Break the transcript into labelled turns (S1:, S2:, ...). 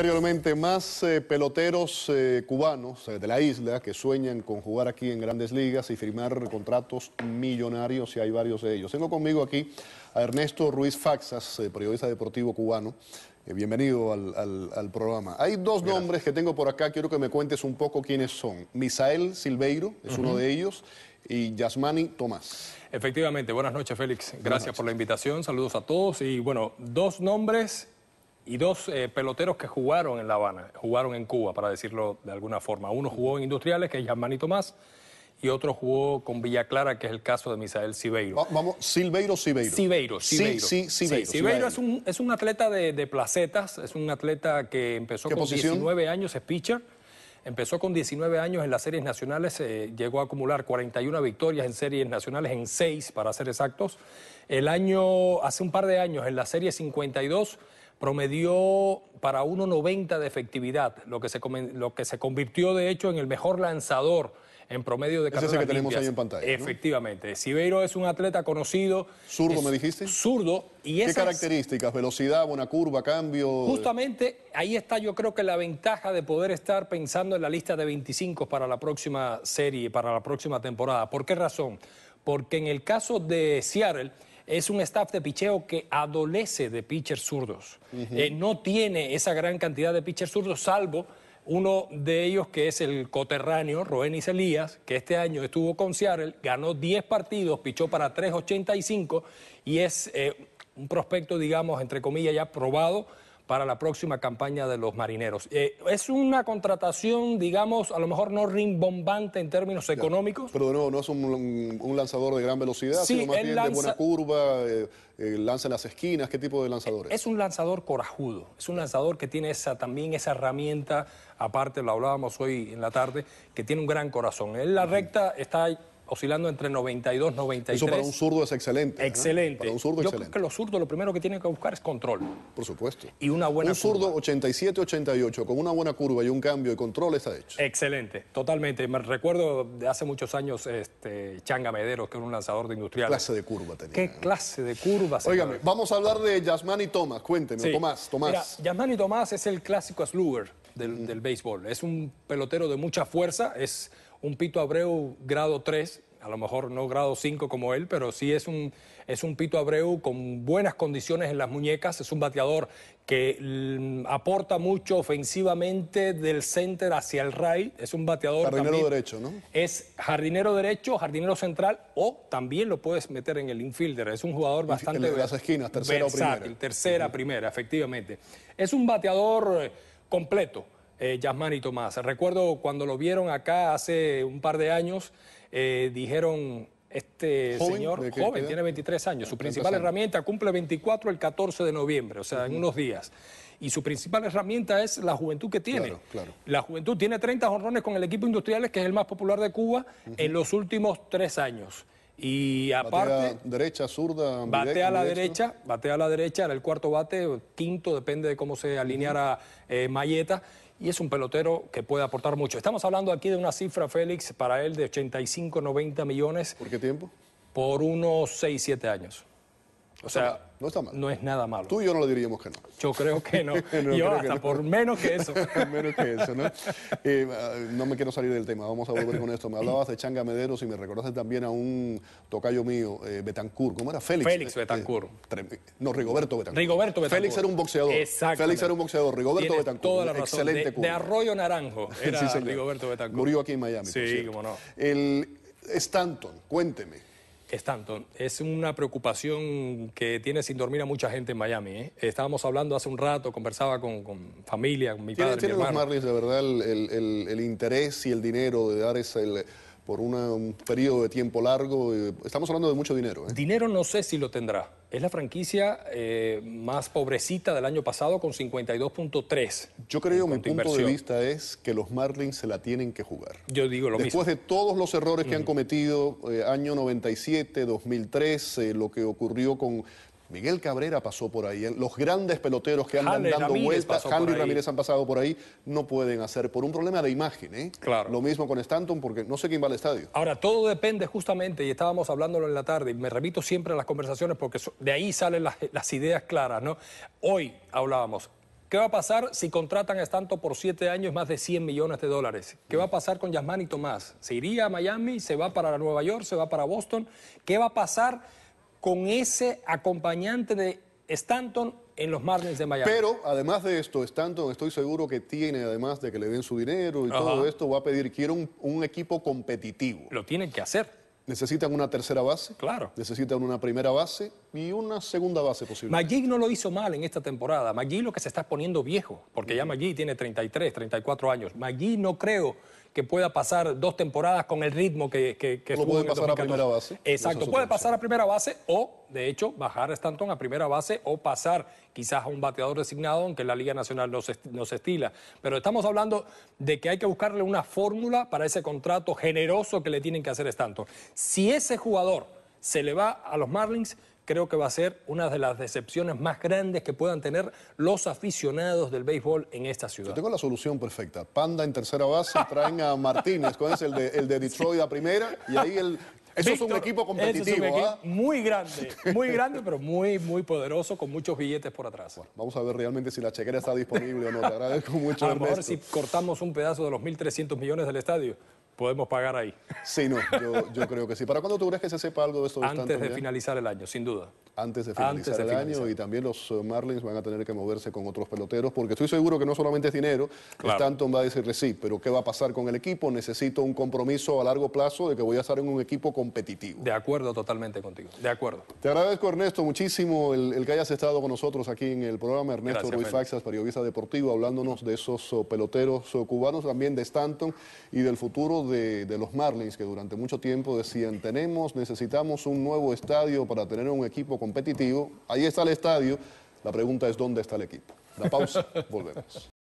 S1: Posteriormente, más eh, peloteros eh, cubanos eh, de la isla que sueñan con jugar aquí en grandes ligas y firmar contratos millonarios, y hay varios de ellos. Tengo conmigo aquí a Ernesto Ruiz Faxas, periodista deportivo cubano. bienvenido al, programa. Hay dos nombres que tengo por acá, quiero que me cuentes un poco quiénes son. Misael Silveiro es uno de ellos y Yasmani Tomás.
S2: Efectivamente, buenas noches Félix. Gracias por la invitación, saludos a todos y bueno, dos nombres y dos eh, peloteros que jugaron en La Habana, jugaron en Cuba, para decirlo de alguna forma. Uno jugó en Industriales, que es Germán y Tomás, y otro jugó con Villa Clara, que es el caso de Misael Sibeiro. vamos, Silveiro, Sibeiro. Sibeiro, Sibeiro. Sí, sí, Es, un, atleta de, placetas, es un atleta que empezó con 19 años, es pitcher. Empezó con 19 años en las series nacionales, eh, llegó a acumular 41 victorias en series nacionales, en 6 para ser exactos. El año, hace un par de años, en la serie 52, promedió para 1.90 de efectividad, lo que, se, lo que se convirtió de hecho en el mejor lanzador en promedio de carreras Es el que tenemos ahí en pantalla. Efectivamente. Sibeiro es un atleta conocido. ¿Zurdo me dijiste? Zurdo. Y ¿Qué características?
S1: ¿Velocidad, buena curva, cambio?
S2: Justamente ahí está yo creo que la ventaja de poder estar pensando en la lista de 25 para la próxima serie, para la próxima temporada. ¿Por qué razón? Porque en el caso de Seattle es un staff de picheo que adolece de pitchers zurdos. Eh, no tiene esa gran cantidad de pitchers zurdos, salvo uno de ellos que es el coterráneo, Roenis Elías, que este año estuvo con Seattle, ganó 10 partidos, pichó para 3.85 y es eh, un prospecto, digamos, entre comillas, ya probado para la próxima campaña de los marineros. Eh, es una contratación, digamos, a lo mejor no rimbombante en términos económicos.
S1: Pero no, no es un, lanzador de gran velocidad, sino más bien de buena
S2: curva, eh,
S1: eh, lanza en las esquinas, ¿qué tipo de lanzador
S2: es? un lanzador corajudo, es un lanzador que tiene también esa herramienta, aparte lo hablábamos hoy en la tarde, que tiene un gran corazón. En la recta está oscilando entre 92, 93. Eso para un zurdo es excelente. ¿eh? Excelente. Para un zurdo, es excelente. creo que los zurdos lo primero que tienen que buscar es control. Por supuesto. Y una buena Un zurdo 87-88
S1: con una buena curva y un cambio de control está hecho.
S2: Excelente, totalmente. Me recuerdo de hace muchos años este, Changa que era un lanzador de industrial. ¿Qué clase de curva tenía? ¿Qué ¿eh? clase de curva? Óigame, vamos a hablar de Yasmani Tomás. Cuénteme, Tomás, Tomás. Mira, Yasmani Tomás es el clásico slugger del, del béisbol. Es un pelotero de mucha fuerza, es un pito Abreu grado 3, a lo mejor no grado 5 como él, pero sí es un, es un Pito Abreu con buenas condiciones en las muñecas, es un bateador que mm, aporta mucho ofensivamente del center hacia el right, es un bateador... Jardinero derecho, ¿no? Es jardinero derecho, jardinero central o también lo puedes meter en el infielder, es un jugador bastante... En las esquinas, tercera o primera. tercera, primera, efectivamente. Es un bateador eh, completo eh, Yasmán y Tomás. Recuerdo cuando lo vieron acá hace un par de años, eh, dijeron, este señor joven, tiene 23 años, su principal herramienta cumple 24 el 14 de noviembre, o sea, en unos días. Y su principal herramienta es la juventud que tiene. La juventud tiene 30 jorrones con el equipo industrial que es el más popular de Cuba, en los últimos tres años. Y aparte.
S1: derecha, zurda. Batea a la derecha,
S2: batea a la derecha, era el cuarto bate, quinto, depende de cómo se alineara eh, Mayeta. Y es un pelotero que puede aportar mucho. Estamos hablando aquí de una cifra, Félix, para él de 85, 90 millones. ¿Por qué tiempo? Por unos 6, 7 años. O sea, no está mal. No es nada malo. Tú y yo no le diríamos que no. Yo creo que no. yo hasta por menos
S1: que eso. menos que eso, ¿no? Eh, ah, no me quiero salir del tema, vamos a volver con esto. Me hablabas de Changa Mederos y me recordaste también a un tocayo mío, eh, Betancourt. Betancur. ¿Cómo era? Félix. Félix eh, Betancur. no, Rigoberto Betancur. Rigoberto Betancur. Félix era un boxeador. Exacto. Félix era un boxeador. Rigoberto Betancourt. Betancur. Excelente de, de, Arroyo Naranjo era Rigoberto Betancourt. Murió aquí en Miami. Sí, cómo no. El Stanton, cuénteme.
S2: Es tanto, es una preocupación que tiene sin dormir a mucha gente en Miami. ¿eh? Estábamos hablando hace un rato, conversaba con, familia, con mi padre. los Marlins
S1: de verdad el, interés y el dinero de dar ese, por un periodo de tiempo largo. Eh, estamos hablando de mucho dinero.
S2: ¿eh? Dinero no sé si lo tendrá. Es la franquicia eh, más pobrecita del año pasado con 52.3. Yo creo, mi punto de vista
S1: es que los Marlins se la tienen que jugar.
S2: Yo digo lo mismo. Después de
S1: todos los errores que han mm. cometido, año 97, 2003, lo que ocurrió con Miguel Cabrera pasó por ahí. ¿eh? Los grandes peloteros que andan dando vueltas, Henry Ramírez han pasado por ahí, no pueden hacer por un problema de imagen. ¿eh? Claro. Lo mismo con Stanton, porque no sé quién va al estadio.
S2: Ahora, todo depende justamente, y estábamos hablándolo en la tarde, y me remito siempre a las conversaciones porque de ahí salen las, ideas claras. ¿no? Hoy hablábamos, ¿Qué va a pasar si contratan a Stanton por siete años más de 100 millones de dólares? ¿Qué va a pasar con Yasmán y Tomás? ¿Se iría a Miami? ¿Se va para Nueva York? ¿Se va para Boston? ¿Qué va a pasar con ese acompañante de Stanton en los Marlins de Miami. Pero
S1: además de esto, Stanton estoy seguro que tiene, además de que le den su dinero y todo esto, va a pedir, quiero un, equipo competitivo. Lo
S2: tienen que hacer.
S1: Necesitan una tercera base. Claro. Necesitan una primera base
S2: y una segunda base posible. Maggi no lo hizo mal en esta temporada. Maggi lo que se está poniendo viejo, porque ya Maggi tiene 33, 34 años. Maggi no creo que pueda pasar dos temporadas con el ritmo que, que, no puede pasar a primera base. Exacto, puede pasar a primera base o, de hecho, bajar a Stanton a primera base o pasar quizás a un bateador designado, aunque la Liga Nacional nos estila. Pero estamos hablando de que hay que buscarle una fórmula para ese contrato generoso que le tienen que hacer a Stanton. Si ese jugador se le va a los Marlins, creo que va a ser una de las decepciones más grandes que puedan tener los aficionados del béisbol en esta ciudad. Yo
S1: tengo la solución perfecta. Panda
S2: en tercera base, traen a Martínez, ¿cuál es el de, el Detroit a
S1: primera? Y ahí el, eso es un equipo competitivo. ¿ah?
S2: muy grande, muy grande, pero muy, muy poderoso, con muchos billetes por atrás. vamos a ver realmente si la chequera está disponible o no. agradezco mucho. A lo si cortamos un pedazo de los 1.300 millones del estadio podemos pagar ahí.
S1: Sí, no, yo, creo que sí. ¿Para cuándo tú crees que se sepa algo de esto? Antes de
S2: finalizar el año, sin duda. Antes
S1: de finalizar el año y también los eh, Marlins van a tener que moverse con otros peloteros porque estoy seguro que no solamente es dinero. Stanton va a decirle sí, pero ¿qué va a pasar con el equipo? Necesito un compromiso a largo plazo de que voy a estar en un equipo competitivo.
S2: De acuerdo totalmente contigo, de acuerdo.
S1: Te agradezco Ernesto muchísimo el, que hayas estado con nosotros aquí en el programa. Ernesto Ruiz Faxas, periodista deportivo, hablándonos de esos eh, peloteros eh, cubanos, también de Stanton y del futuro de, los Marlins que durante mucho tiempo decían, tenemos, necesitamos un nuevo estadio para tener un equipo competitivo. Ahí está el estadio. La pregunta es, ¿dónde está el equipo? La pausa, volvemos.